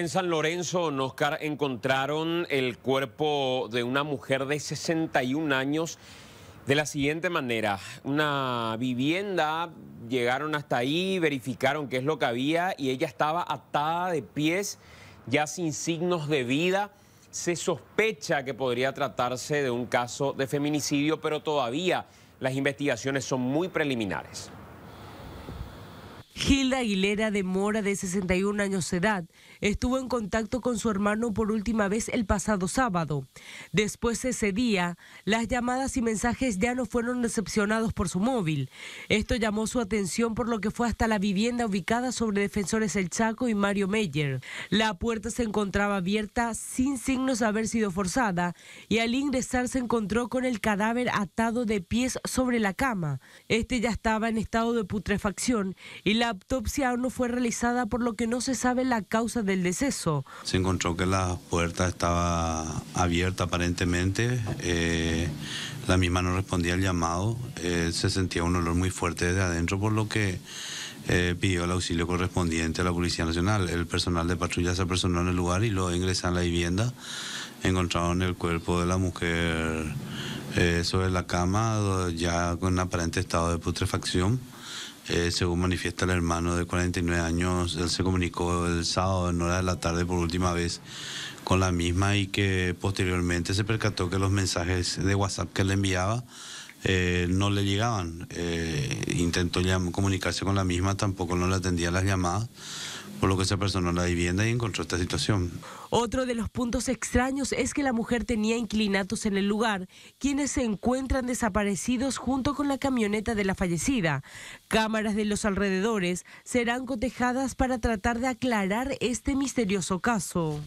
En San Lorenzo, en Oscar, encontraron el cuerpo de una mujer de 61 años de la siguiente manera. Una vivienda, llegaron hasta ahí, verificaron qué es lo que había y ella estaba atada de pies, ya sin signos de vida. Se sospecha que podría tratarse de un caso de feminicidio, pero todavía las investigaciones son muy preliminares. Gilda Aguilera de Mora, de 61 años de edad, estuvo en contacto con su hermano por última vez el pasado sábado. Después de ese día, las llamadas y mensajes ya no fueron recepcionados por su móvil. Esto llamó su atención por lo que fue hasta la vivienda ubicada sobre Defensores El Chaco y Mario Meyer. La puerta se encontraba abierta sin signos de haber sido forzada y al ingresar se encontró con el cadáver atado de pies sobre la cama. Este ya estaba en estado de putrefacción y la la autopsia aún no fue realizada por lo que no se sabe la causa del deceso. Se encontró que la puerta estaba abierta aparentemente, eh, la misma no respondía al llamado, eh, se sentía un olor muy fuerte desde adentro por lo que eh, pidió el auxilio correspondiente a la Policía Nacional. El personal de patrulla se apersonó en el lugar y lo ingresaron a la vivienda. Encontraron el cuerpo de la mujer eh, sobre la cama ya con un aparente estado de putrefacción. Eh, según manifiesta el hermano de 49 años, él se comunicó el sábado en hora de la tarde por última vez con la misma y que posteriormente se percató que los mensajes de WhatsApp que le enviaba eh, no le llegaban. intentó comunicarse con la misma, tampoco no le atendía las llamadas por lo que esa persona en la vivienda y encontró esta situación. Otro de los puntos extraños es que la mujer tenía inclinatos en el lugar, quienes se encuentran desaparecidos junto con la camioneta de la fallecida. Cámaras de los alrededores serán cotejadas para tratar de aclarar este misterioso caso.